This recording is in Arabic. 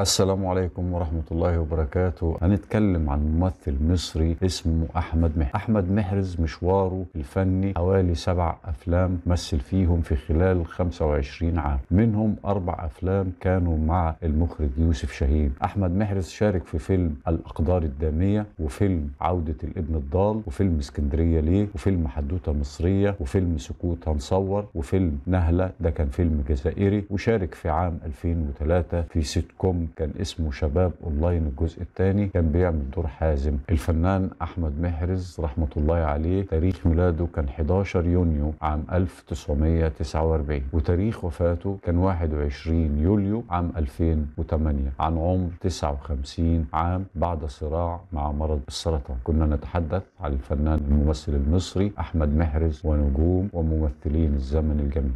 السلام عليكم ورحمة الله وبركاته هنتكلم عن ممثل مصري اسمه أحمد محرز أحمد محرز مشواره الفني حوالي سبع أفلام مثل فيهم في خلال 25 عام منهم أربع أفلام كانوا مع المخرج يوسف شاهين أحمد محرز شارك في فيلم الأقدار الدامية وفيلم عودة الابن الضال وفيلم اسكندرية ليه وفيلم حدوتة مصرية وفيلم سكوت هنصور وفيلم نهلة ده كان فيلم جزائري وشارك في عام 2003 في سيت كوم كان اسمه شباب اونلاين الجزء الثاني كان بيعمل دور حازم الفنان احمد محرز رحمه الله عليه تاريخ ميلاده كان 11 يونيو عام 1949 وتاريخ وفاته كان 21 يوليو عام 2008 عن عمر 59 عام بعد صراع مع مرض السرطان كنا نتحدث عن الفنان الممثل المصري احمد محرز ونجوم وممثلين الزمن الجميل